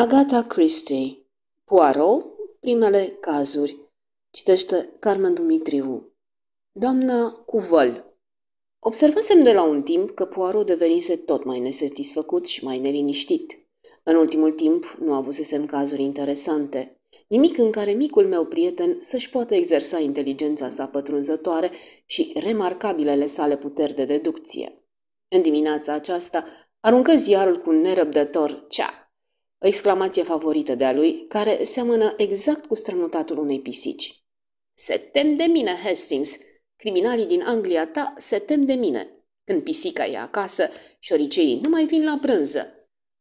Agatha Christie Poirot, primele cazuri Citește Carmen Dumitriu Doamna Cuvăl Observasem de la un timp că Poirot devenise tot mai nesatisfăcut și mai neliniștit. În ultimul timp nu avusesem cazuri interesante. Nimic în care micul meu prieten să-și poată exersa inteligența sa pătrunzătoare și remarcabilele sale puteri de deducție. În dimineața aceasta aruncă ziarul cu nerăbdător cea exclamație favorită de-a lui, care seamănă exact cu strănutatul unei pisici. Se tem de mine, Hastings! Criminalii din Anglia ta se tem de mine. Când pisica e acasă, șoriceii nu mai vin la prânză!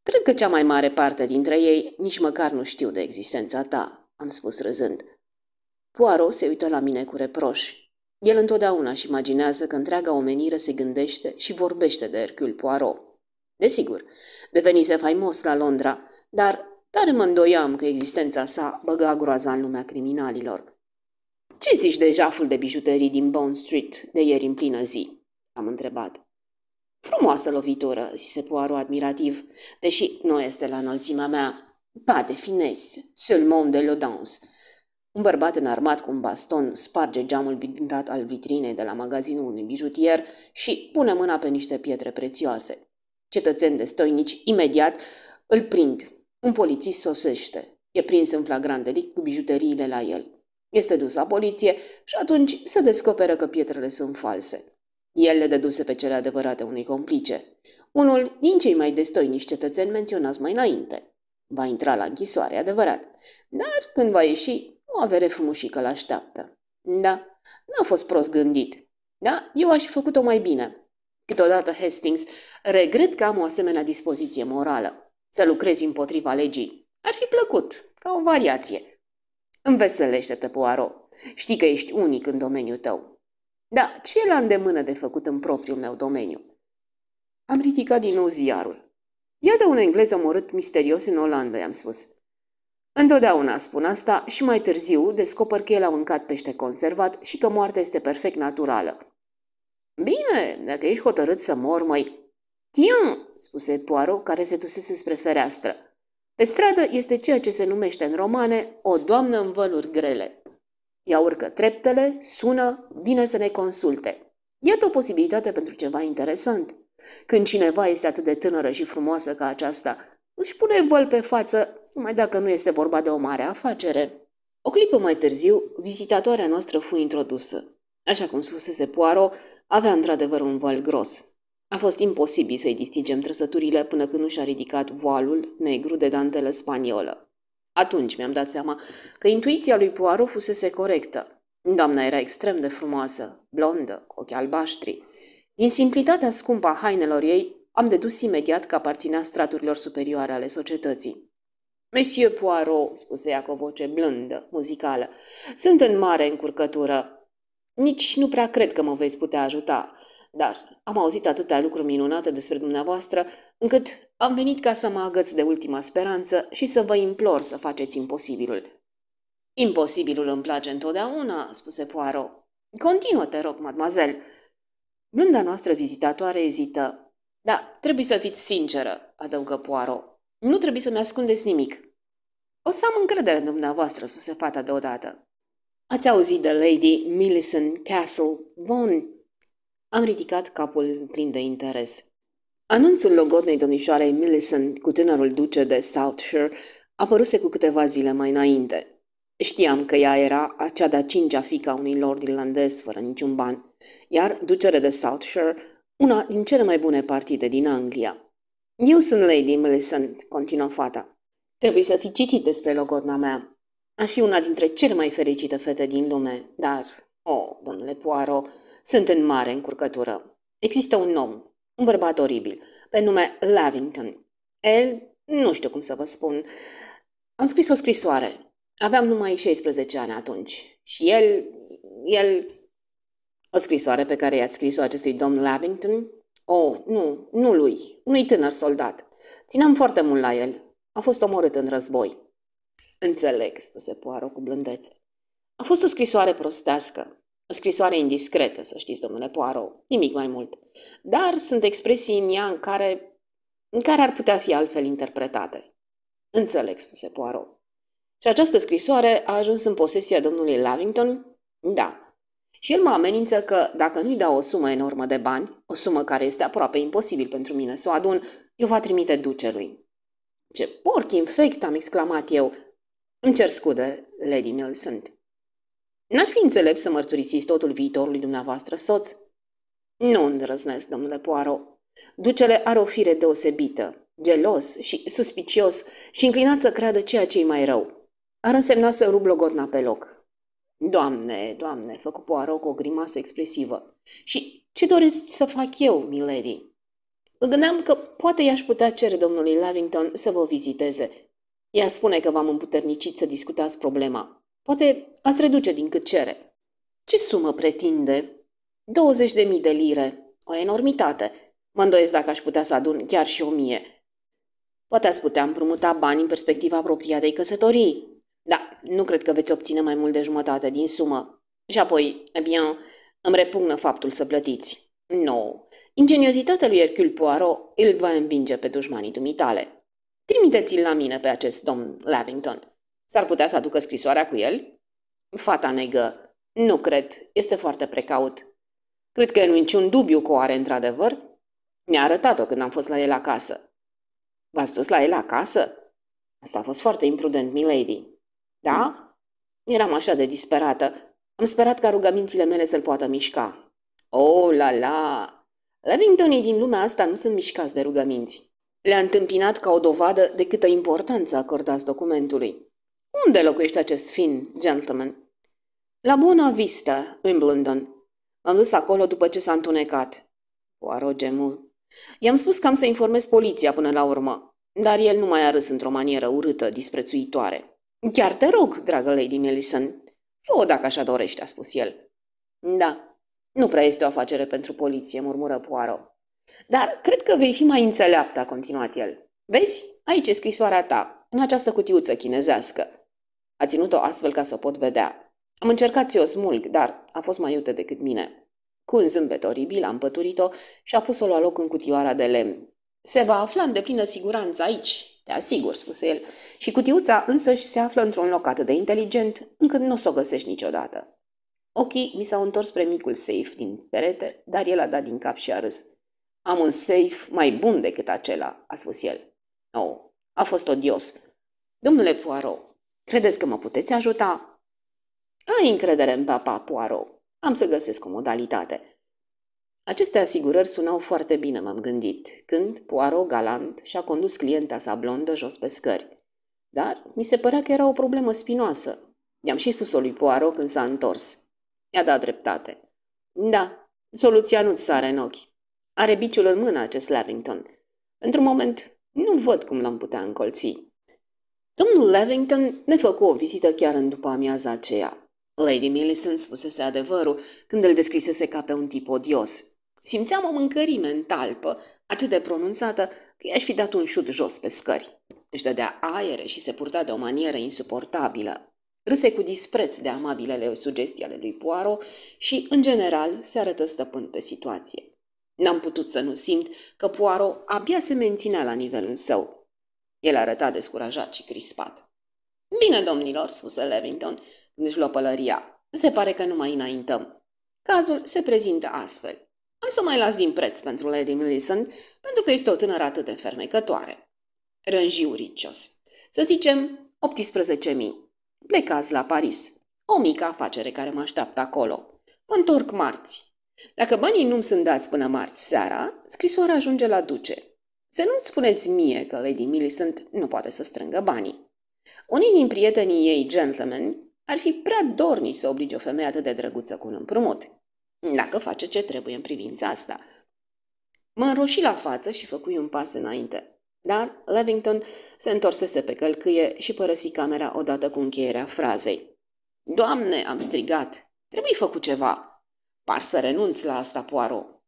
Cred că cea mai mare parte dintre ei nici măcar nu știu de existența ta, am spus râzând. Poirot se uită la mine cu reproș. El întotdeauna își imaginează că întreaga omenire se gândește și vorbește de Hercule Poirot. Desigur, devenise faimos la Londra, dar tare mă îndoiam că existența sa băga groaza în lumea criminalilor. Ce zici de jaful de bijuterii din Bond Street de ieri în plină zi?" am întrebat. Frumoasă lovitură, zise Poirot admirativ, deși nu este la înălțimea mea. Pas de finesse, seulement de l'audance." Un bărbat înarmat cu un baston sparge geamul bindat al vitrinei de la magazinul unui bijutier și pune mâna pe niște pietre prețioase. Cetățeni stoinici, imediat îl prind un polițist sosește. E prins în flagrant delict cu bijuteriile la el. Este dus la poliție și atunci se descoperă că pietrele sunt false. El le deduse pe cele adevărate unui complice, unul din cei mai destoinici cetățeni menționați mai înainte. Va intra la închisoare, adevărat, dar când va ieși, o avere frumușică l-așteaptă. Da, n-a fost prost gândit. Da, eu aș fi făcut-o mai bine. Câteodată Hastings regret că am o asemenea dispoziție morală. Să lucrezi împotriva legii. Ar fi plăcut, ca o variație. Înveselește-te, Poirot. Știi că ești unic în domeniul tău. Da, ce e la îndemână de făcut în propriul meu domeniu? Am ridicat din nou ziarul. Iată un englez omorât misterios în Olanda, i-am spus. Întotdeauna spun asta și mai târziu descoper că el a mâncat pește conservat și că moartea este perfect naturală. Bine, dacă ești hotărât să mor, mai... Tiens, spuse Poirot, care se dusese spre fereastră. Pe stradă este ceea ce se numește în romane o doamnă în văluri grele. Ea urcă treptele, sună, vine să ne consulte. Iată o posibilitate pentru ceva interesant. Când cineva este atât de tânără și frumoasă ca aceasta, își pune văl pe față, numai dacă nu este vorba de o mare afacere. O clipă mai târziu, vizitatoarea noastră fu introdusă. Așa cum spusese Poirot, avea într-adevăr un văl gros. A fost imposibil să-i distingem trăsăturile până când nu și-a ridicat voalul negru de dantelă spaniolă. Atunci mi-am dat seama că intuiția lui Poirot fusese corectă. Doamna era extrem de frumoasă, blondă, cu ochi albaștri. Din simplitatea scumpă a hainelor ei, am dedus imediat că aparținea straturilor superioare ale societății. Monsieur Poirot, spuse ea cu o voce blândă, muzicală, sunt în mare încurcătură. Nici nu prea cred că mă veți putea ajuta dar am auzit atâtea lucruri minunate despre dumneavoastră, încât am venit ca să mă agăț de ultima speranță și să vă implor să faceți imposibilul. Imposibilul îmi place întotdeauna, spuse Poirot. Continuă, te rog, mademoiselle. Blânda noastră vizitatoare ezită. Da, trebuie să fiți sinceră, adăugă Poirot. Nu trebuie să-mi ascundeți nimic. O să am încredere în dumneavoastră, spuse fata deodată. Ați auzit de Lady Millicent Castle Vaughan am ridicat capul plin de interes. Anunțul logodnei domnișoarei Millicent cu tânărul duce de Southshire apăruse cu câteva zile mai înainte. Știam că ea era acea de-a cincea fica unui lord irlandez fără niciun ban, iar ducere de Southshire, una din cele mai bune partide din Anglia. Eu sunt Lady Millicent, continuă fata. Trebuie să fi citit despre logodna mea. Aș fi una dintre cele mai fericite fete din lume, dar, oh, domnule Poirot, sunt în mare încurcătură. Există un om, un bărbat oribil, pe nume Lavington. El, nu știu cum să vă spun, am scris o scrisoare. Aveam numai 16 ani atunci. Și el, el... O scrisoare pe care i-ați scris-o acestui domn Lavington? Oh, nu, nu lui, unui tânăr soldat. Țineam foarte mult la el. A fost omorât în război. Înțeleg, spuse Poirot cu blândețe. A fost o scrisoare prostească scrisoare indiscretă, să știți, domnule Poirot, nimic mai mult. Dar sunt expresii în ea în care, în care ar putea fi altfel interpretate. Înțeleg, spuse Poirot. Și această scrisoare a ajuns în posesia domnului Lavington? Da. Și el mă amenință că, dacă nu-i dau o sumă enormă de bani, o sumă care este aproape imposibil pentru mine să o adun, eu va trimite ducelui. Ce porc infect, am exclamat eu. Îmi cer scude, Lady Mill, sunt. N-ar fi înțelept să mărturisiți totul viitorului dumneavoastră soț? Nu îndrăznesc, domnule Poirot. Ducele are o fire deosebită, gelos și suspicios și înclinat să creadă ceea ce-i mai rău. Ar însemna să rub logodna pe loc. Doamne, doamne, făcu Poirot cu o grimasă expresivă. Și ce doriți să fac eu, milady? Gândeam că poate i-aș putea cere domnului Lavington să vă viziteze. Ea spune că v-am împuternicit să discutați problema. Poate ați reduce din cât cere. Ce sumă pretinde? 20.000 de de lire. O enormitate. Mă îndoiesc dacă aș putea să adun chiar și o mie. Poate ați putea împrumuta bani în perspectiva apropiatei căsătorii. Da, nu cred că veți obține mai mult de jumătate din sumă. Și apoi, e eh bine, îmi repugnă faptul să plătiți. Nu. No. Ingeniozitatea lui Hercule Poirot îl va împinge pe dușmanii dumitale. Trimiteți-l la mine pe acest domn Lavington. S-ar putea să aducă scrisoarea cu el? Fata negă. Nu cred, este foarte precaut. Cred că nu niciun dubiu că o are într-adevăr. Mi-a arătat-o când am fost la el acasă. V-ați dus la el acasă? Asta a fost foarte imprudent, milady. Da? Mm. Eram așa de disperată. Am sperat ca rugămințile mele să-l poată mișca. Oh, la la! Levingtonii din lumea asta nu sunt mișcați de rugăminți. Le-a întâmpinat ca o dovadă de câtă importanță acordați documentului. Unde locuiește acest fin, gentleman? La Bună Vista, Wimbledon. M-am dus acolo după ce s-a întunecat. Poirot gemu. I-am spus că am să informez poliția până la urmă, dar el nu mai a râs într-o manieră urâtă, disprețuitoare. Chiar te rog, dragă Lady Millison. Fă-o dacă așa dorești, a spus el. Da, nu prea este o afacere pentru poliție, murmură Poaro. Dar cred că vei fi mai înțeleaptă, a continuat el. Vezi? Aici e scrisoarea ta, în această cutiuță chinezească. A ținut-o astfel ca să o pot vedea. Am încercat să o smulg, dar a fost mai iute decât mine. Cu un zâmbet oribil am păturit-o și a pus-o la loc în cutioara de lemn. Se va afla în deplină siguranță aici, te asigur, spuse el, și cutiuța și se află într-un loc atât de inteligent încât nu o să o găsești niciodată. Ochii mi s-au întors spre micul safe din perete, dar el a dat din cap și a râs. Am un safe mai bun decât acela, a spus el. Oh, a fost odios. Domnule Poirot, Credeți că mă puteți ajuta? Ai încredere în papa Poirot. Am să găsesc o modalitate. Aceste asigurări sunau foarte bine, m-am gândit, când Poirot galant și-a condus clienta sa blondă jos pe scări. Dar mi se părea că era o problemă spinoasă. I-am și spus-o lui Poirot când s-a întors. I-a dat dreptate. Da, soluția nu-ți sare în ochi. Are biciul în mână acest Lavington. Într-un moment, nu văd cum l-am putea încolți. Domnul Levington ne făcu o vizită chiar în după amiaza aceea. Lady Millicent spusese adevărul când îl descrisese ca pe un tip odios. Simțeam o mâncărime în talpă, atât de pronunțată că i-aș fi dat un șut jos pe scări. Își dădea aere și se purta de o manieră insuportabilă. Râse cu dispreț de amabilele sugestii ale lui Poirot și, în general, se arătă stăpân pe situație. N-am putut să nu simt că Poirot abia se menținea la nivelul său. El arăta descurajat și crispat. Bine, domnilor, spuse Levington, când își deci luă pălăria. Se pare că nu mai înaintăm. Cazul se prezintă astfel. Am să mai las din preț pentru Lady Millicent, pentru că este o tânără atât de fermecătoare. Rânji uricios. Să zicem 18.000. Plecați la Paris. O mică afacere care mă așteaptă acolo. Mă întorc marți. Dacă banii nu-mi sunt dați până marți seara, scrisoarea ajunge la duce. Să nu-mi spuneți mie că Lady Millicent nu poate să strângă banii. Unii din prietenii ei, gentlemen, ar fi prea dornici să oblige o femeie atât de drăguță cu un împrumut, dacă face ce trebuie în privința asta. Mă înroși la față și făcui un pas înainte, dar Levington se întorsese pe călcâie și părăsi camera odată cu încheierea frazei. Doamne, am strigat, trebuie făcut ceva. Par să renunț la asta, Poirot.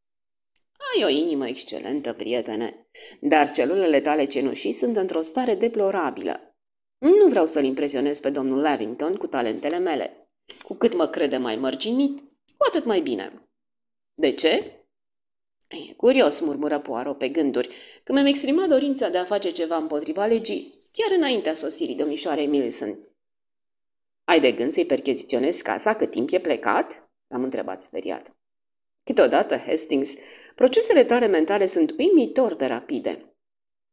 Ai o inimă excelentă, prietene, dar celulele tale cenușii sunt într-o stare deplorabilă. Nu vreau să-l impresionez pe domnul Lavington cu talentele mele. Cu cât mă crede mai mărginit, cu atât mai bine. De ce? E curios, murmură Poirot pe gânduri, că mi-am exprimat dorința de a face ceva împotriva legii, chiar înaintea sosirii domnișoarei Milson. Ai de gând să-i percheziționezi casa cât timp e plecat?" am întrebat speriat. Câteodată Hastings Procesele tale mentale sunt uimitor de rapide.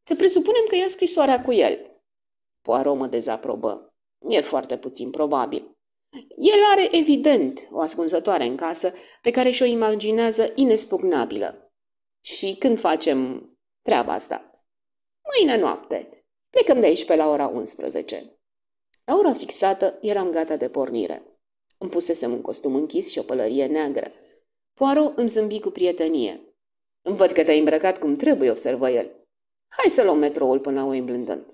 Să presupunem că ia scrisoarea cu el. Poirot mă dezaprobă. E foarte puțin probabil. El are, evident, o ascunzătoare în casă pe care și-o imaginează inespugnabilă. Și când facem treaba asta? Mâine noapte. Plecăm de aici pe la ora 11. La ora fixată eram gata de pornire. Îmi pusesem un costum închis și o pălărie neagră. Poirot îmi zâmbi cu prietenie. Îmi văd că te-ai îmbrăcat cum trebuie, observă el. Hai să luăm metroul până la Wimbledon.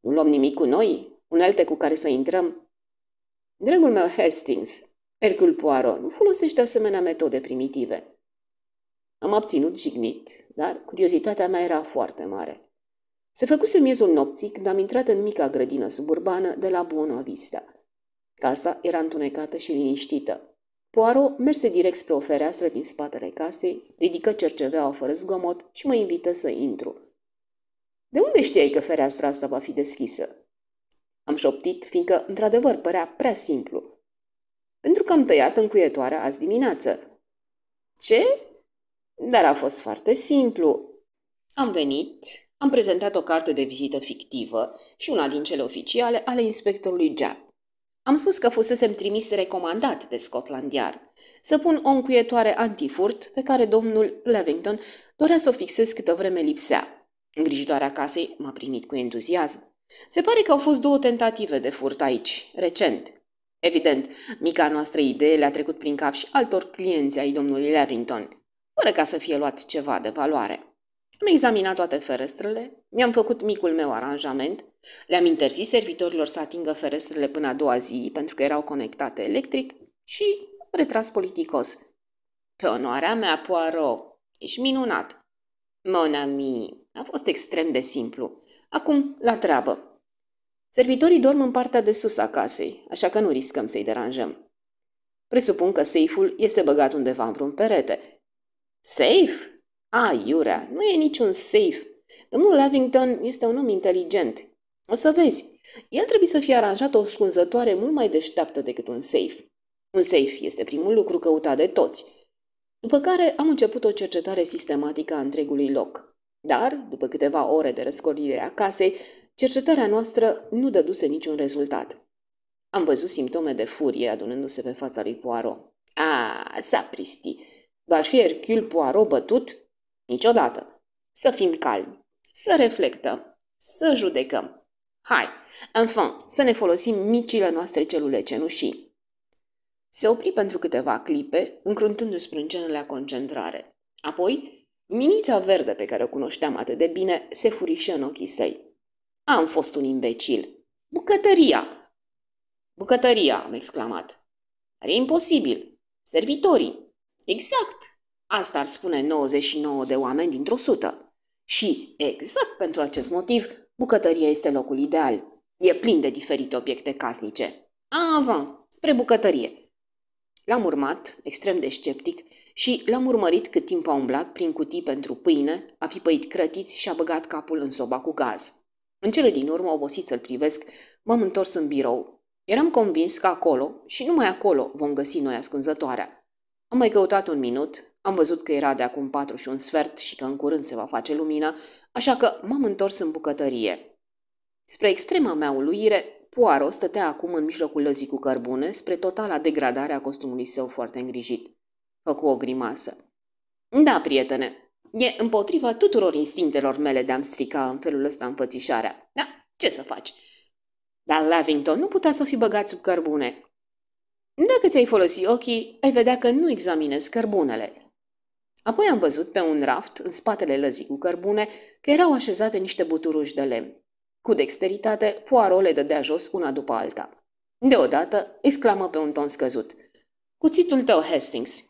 Nu luăm nimic cu noi? Unelte cu care să intrăm? Dragul meu Hastings, Hercule Poirot nu folosește asemenea metode primitive. Am obținut jignit, dar curiozitatea mea era foarte mare. Se făcuse miezul nopții când am intrat în mica grădină suburbană de la Buona Vista. Casa era întunecată și liniștită. Poirot merse direct spre o fereastră din spatele casei, ridică cerceveaua fără zgomot și mă invită să intru. De unde știai că fereastra asta va fi deschisă?" Am șoptit, fiindcă, într-adevăr, părea prea simplu. Pentru că am tăiat încuietoarea azi dimineață. Ce? Dar a fost foarte simplu. Am venit, am prezentat o carte de vizită fictivă și una din cele oficiale ale inspectorului Jack. Am spus că fusesem trimis recomandat de Scotland Yard să pun o încuietoare antifurt pe care domnul Levington dorea să o fixez câtă vreme lipsea. Îngrijitoarea casei m-a primit cu entuziasm. Se pare că au fost două tentative de furt aici, recent. Evident, mica noastră idee le-a trecut prin cap și altor clienți ai domnului Levington, fără ca să fie luat ceva de valoare. Am examinat toate ferestrele, mi-am făcut micul meu aranjament, le-am interzis servitorilor să atingă ferestrele până a doua zi pentru că erau conectate electric și retras politicos. Pe onoarea mea, Poirot, ești minunat! Mon ami, a fost extrem de simplu. Acum, la treabă. Servitorii dorm în partea de sus a casei, așa că nu riscăm să-i deranjăm. Presupun că seiful este băgat undeva în vreun perete. Safe? Aiurea, nu e niciun safe. Domnul Lavington este un om inteligent. O să vezi, el trebuie să fie aranjat o scunzătoare mult mai deșteaptă decât un safe. Un safe este primul lucru căutat de toți. După care am început o cercetare sistematică a întregului loc. Dar, după câteva ore de răscorire a casei, cercetarea noastră nu dăduse niciun rezultat. Am văzut simptome de furie adunându-se pe fața lui Poirot. A, s-a pristi. Va fi Hercule Poirot bătut? Niciodată. Să fim calmi, să reflectăm, să judecăm. Hai, înfă, să ne folosim micile noastre celule cenușii. Se opri pentru câteva clipe, încruntându-și sprâncenele la concentrare. Apoi, minița verde pe care o cunoșteam atât de bine se furișă în ochii săi. Am fost un imbecil. Bucătăria! Bucătăria, am exclamat. Dar e imposibil. Servitorii. Exact, Asta ar spune 99 de oameni dintr-o sută. Și, exact pentru acest motiv, bucătăria este locul ideal. E plin de diferite obiecte casnice. Ava, spre bucătărie. L-am urmat, extrem de sceptic, și l-am urmărit cât timp a umblat prin cutii pentru pâine, a pipăit crătiți și a băgat capul în soba cu gaz. În cele din urmă, obosit să-l privesc, m-am întors în birou. Eram convins că acolo, și numai acolo, vom găsi noi ascunzătoarea. Am mai căutat un minut, am văzut că era de acum patru și un sfert și că în curând se va face lumină, așa că m-am întors în bucătărie. Spre extrema mea uluire, Poaro stătea acum în mijlocul lăzii cu cărbune, spre totala degradare a costumului său foarte îngrijit. Făcu o grimasă. Da, prietene, e împotriva tuturor instinctelor mele de a-mi strica în felul ăsta înfățișarea. Da, ce să faci? Dar Lavington nu putea să fi băgat sub cărbune. Dacă ți-ai folosi ochii, ai vedea că nu examinezi cărbunele, Apoi am văzut pe un raft, în spatele lăzii cu cărbune, că erau așezate niște buturuși de lemn. Cu dexteritate, Poirot le dădea jos una după alta. Deodată, exclamă pe un ton scăzut. Cuțitul tău, Hastings!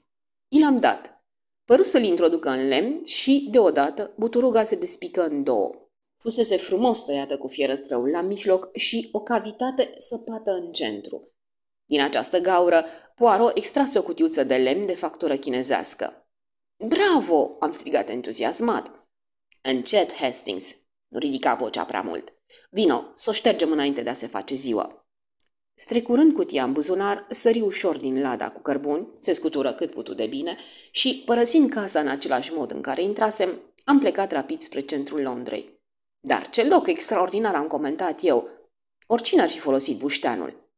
I l-am dat. Păru să-l introducă în lemn și, deodată, buturuga se despică în două. Fusese frumos tăiată cu fierăstrăul la mijloc și o cavitate săpată în centru. Din această gaură, Poirot extrase o cutiuță de lemn de factură chinezească. Bravo!" am strigat entuziasmat. Încet, Hastings!" nu ridica vocea prea mult. Vino, să o ștergem înainte de a se face ziua." Strecurând cutia în buzunar, sări ușor din lada cu cărbuni, se scutură cât putu de bine și, părăsind casa în același mod în care intrasem, am plecat rapid spre centrul Londrei. Dar ce loc extraordinar am comentat eu! Oricine ar fi folosit bușteanul?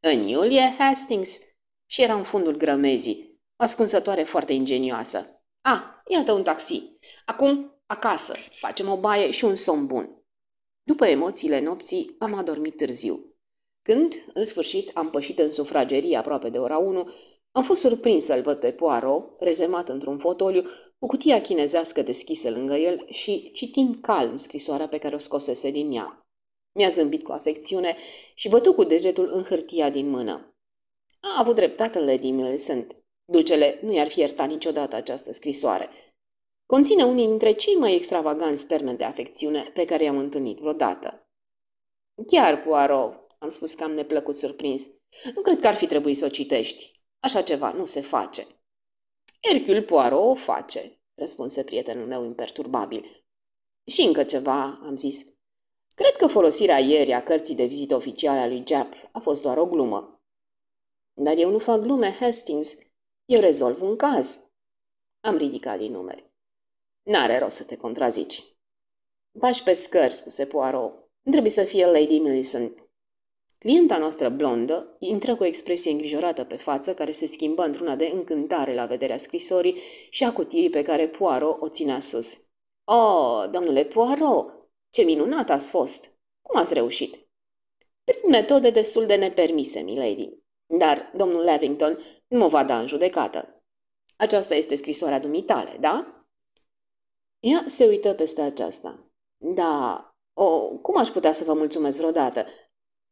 În iulie, Hastings! Și era în fundul grămezii, ascunsătoare foarte ingenioasă. A, ah, iată un taxi. Acum, acasă, facem o baie și un somn bun. După emoțiile nopții, am adormit târziu. Când, în sfârșit, am pășit în sufragerie aproape de ora 1, am fost surprins să-l văd pe Poirot, rezemat într-un fotoliu, cu cutia chinezească deschisă lângă el și citind calm scrisoarea pe care o scosese din ea. Mi-a zâmbit cu afecțiune și bătu cu degetul în hârtia din mână. A avut dreptate Lady Millicent. Ducele nu i-ar fi iertat niciodată această scrisoare. Conține unii dintre cei mai extravaganți termeni de afecțiune pe care i-am întâlnit vreodată. Chiar, Poirot, am spus cam neplăcut surprins, nu cred că ar fi trebuit să o citești. Așa ceva nu se face. Hercule Poirot o face, răspunse prietenul meu imperturbabil. Și încă ceva, am zis. Cred că folosirea ieri a cărții de vizită oficiale a lui Jap a fost doar o glumă. Dar eu nu fac glume, Hastings, eu rezolv un caz. Am ridicat din numeri. N-are rost să te contrazici. Pași pe scări, spuse Poirot. Trebuie să fie Lady Millicent. Clienta noastră blondă intră cu o expresie îngrijorată pe față care se schimbă într-una de încântare la vederea scrisorii și a cutiei pe care Poirot o ținea sus. Oh, domnule Poirot, ce minunat ați fost! Cum ați reușit?" Prin metode destul de nepermise, milady. Dar domnul Levington nu mă va da în judecată. Aceasta este scrisoarea dumitale, da? Ea se uită peste aceasta. Da, o, cum aș putea să vă mulțumesc vreodată?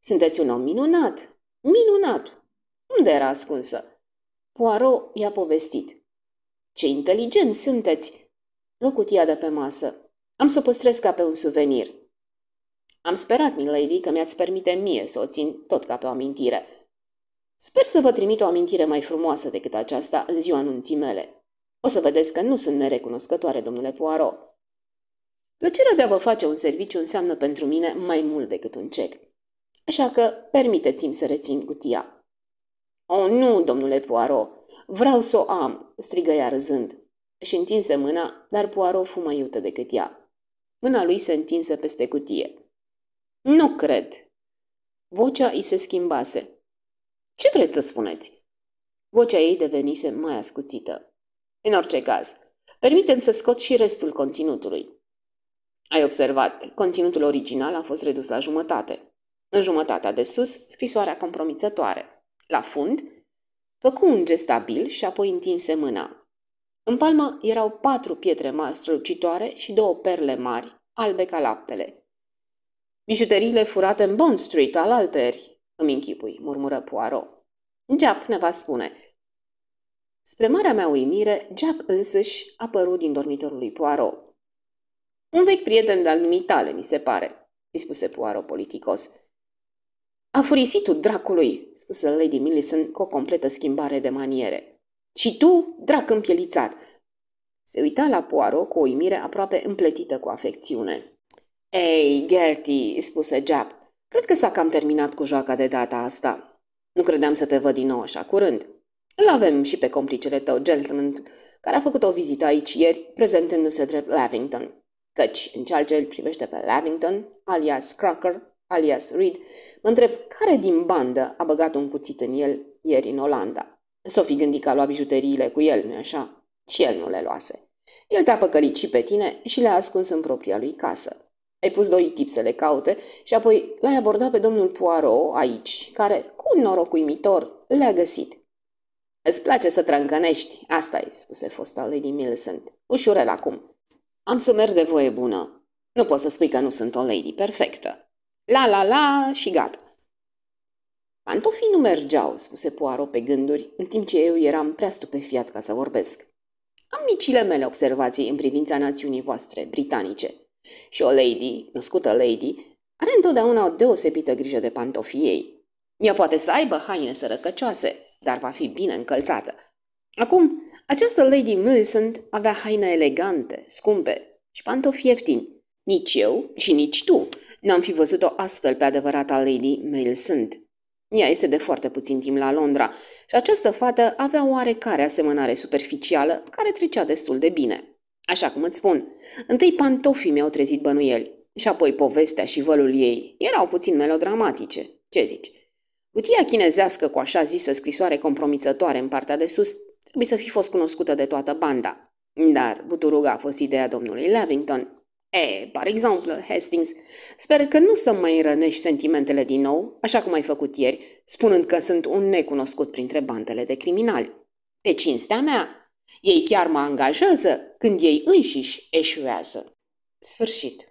Sunteți un om minunat! Minunat! Unde era ascunsă? Poirot i-a povestit. Ce inteligent sunteți! Lua cutia de pe masă. Am să o păstrez ca pe un suvenir. Am sperat, milady, că mi-ați permite mie să o țin tot ca pe o amintire – Sper să vă trimit o amintire mai frumoasă decât aceasta în ziua anunții mele. O să vedeți că nu sunt nerecunoscătoare, domnule Poirot. Plăcerea de a vă face un serviciu înseamnă pentru mine mai mult decât un cec. Așa că permiteți-mi să rețin cutia. O, oh, nu, domnule Poirot, vreau să o am, strigă ea râzând. Și întinse mâna, dar Poirot fu mai iută decât ea. Mâna lui se întinse peste cutie. Nu cred. Vocea îi se schimbase. Ce vreți să spuneți? Vocea ei devenise mai ascuțită. În orice caz, permitem să scot și restul conținutului. Ai observat, conținutul original a fost redus la jumătate. În jumătatea de sus, scrisoarea compromițătoare. La fund, făcu un gest stabil și apoi întinse mâna. În palmă erau patru pietre mari strălucitoare și două perle mari, albe ca laptele. Bijuteriile furate în Bond Street al alteri, îmi închipui, murmură Poirot. Jack ne va spune. Spre marea mea uimire, Jack însăși apărut din dormitorul lui Poirot. Un vechi prieten de-al tale, mi se pare, îi spuse Poirot politicos. A furisitul dracului, spuse Lady Millicent cu o completă schimbare de maniere. Și tu, drac împielițat, se uita la Poirot cu o uimire aproape împletită cu afecțiune. Ei, Gertie, spuse Jap, Cred că s-a cam terminat cu joaca de data asta. Nu credeam să te văd din nou așa curând. Îl avem și pe complicele tău, gentleman, care a făcut o vizită aici ieri, prezentându-se drept Lavington. Căci, în ceea ce îl privește pe Lavington, alias Crocker, alias Reed, mă întreb care din bandă a băgat un cuțit în el ieri în Olanda. S-o fi gândit că a luat bijuteriile cu el, nu așa? Și el nu le luase. El te-a păcălit și pe tine și le-a ascuns în propria lui casă. Ai pus doi tipi să le caute și apoi l-ai abordat pe domnul Poirot aici, care, cu un noroc uimitor, le-a găsit. Îți place să trâncănești, asta e, spuse fosta Lady Millicent. Ușurel acum. Am să merg de voie bună. Nu poți să spui că nu sunt o lady perfectă. La la la și gata. Pantofii nu mergeau, spuse Poirot pe gânduri, în timp ce eu eram prea stupefiat ca să vorbesc. Am micile mele observații în privința națiunii voastre, britanice – și o lady, născută lady, are întotdeauna o deosebită grijă de pantofii ei. Ea poate să aibă haine sărăcăcioase, dar va fi bine încălțată. Acum, această Lady Millicent avea haine elegante, scumpe și pantofi ieftini. Nici eu și nici tu n-am fi văzut-o astfel pe adevărata Lady Millicent. Ea este de foarte puțin timp la Londra și această fată avea oarecare asemănare superficială care trecea destul de bine. Așa cum îți spun, întâi pantofii mi-au trezit bănuieli și apoi povestea și vălul ei erau puțin melodramatice. Ce zici? Cutia chinezească cu așa zisă scrisoare compromițătoare în partea de sus trebuie să fi fost cunoscută de toată banda. Dar buturuga a fost ideea domnului Lavington. E, par exemplu, Hastings, sper că nu să mai rănești sentimentele din nou, așa cum ai făcut ieri, spunând că sunt un necunoscut printre bandele de criminali. Pe cinstea mea, ei chiar mă angajează când ei înșiși eșuează. Sfârșit.